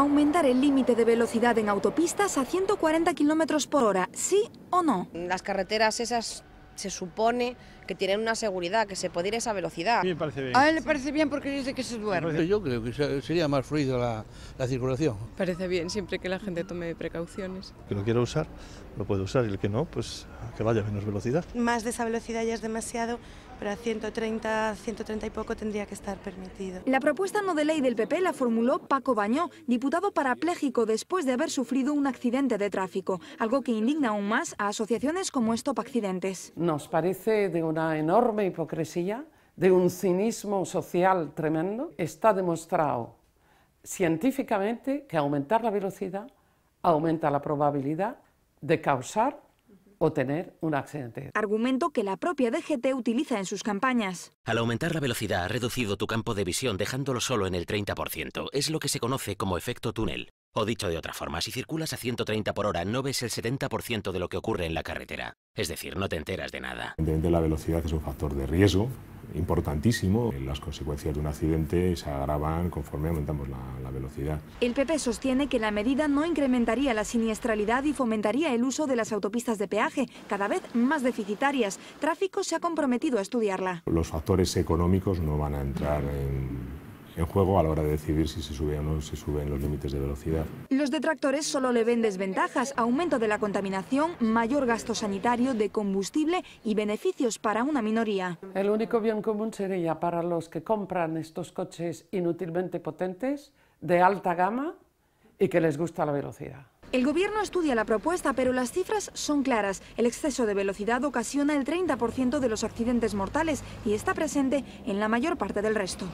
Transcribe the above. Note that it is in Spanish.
Aumentar el límite de velocidad en autopistas a 140 km por hora, ¿sí o no? Las carreteras esas se supone que tienen una seguridad, que se puede ir a esa velocidad. A parece bien. él le parece bien porque dice que se duerme. Yo creo que sería más fluida la, circulación. Parece bien, siempre que la gente tome precauciones. Que lo quiera usar, lo puede usar, y el que no, pues que vaya a menos velocidad. Más de esa velocidad ya es demasiado, pero a 130, 130 y poco tendría que estar permitido. La propuesta no de ley del PP la formuló Paco Bañó, diputado parapléjico después de haber sufrido un accidente de tráfico, algo que indigna aún más a asociaciones como Stop Accidentes nos parece de una enorme hipocresía, de un cinismo social tremendo. Está demostrado científicamente que aumentar la velocidad aumenta la probabilidad de causar o tener un accidente. Argumento que la propia DGT utiliza en sus campañas. Al aumentar la velocidad ha reducido tu campo de visión dejándolo solo en el 30%. Es lo que se conoce como efecto túnel. O dicho de otra forma, si circulas a 130 por hora no ves el 70% de lo que ocurre en la carretera. Es decir, no te enteras de nada. Evidentemente la velocidad es un factor de riesgo importantísimo. Las consecuencias de un accidente se agravan conforme aumentamos la, la, velocidad. El PP sostiene que la medida no incrementaría la siniestralidad y fomentaría el uso de las autopistas de peaje, cada vez más deficitarias. Tráfico se ha comprometido a estudiarla. Los factores económicos no van a entrar en en juego a la hora de decidir si se sube o no se suben los límites de velocidad. Los detractores solo le ven desventajas, aumento de la contaminación, mayor gasto sanitario de combustible y beneficios para una minoría. El único bien común sería para los que compran estos coches inútilmente potentes, de alta gama y que les gusta la velocidad. El gobierno estudia la propuesta, pero las cifras son claras. El exceso de velocidad ocasiona el 30% de los accidentes mortales y está presente en la mayor parte del resto.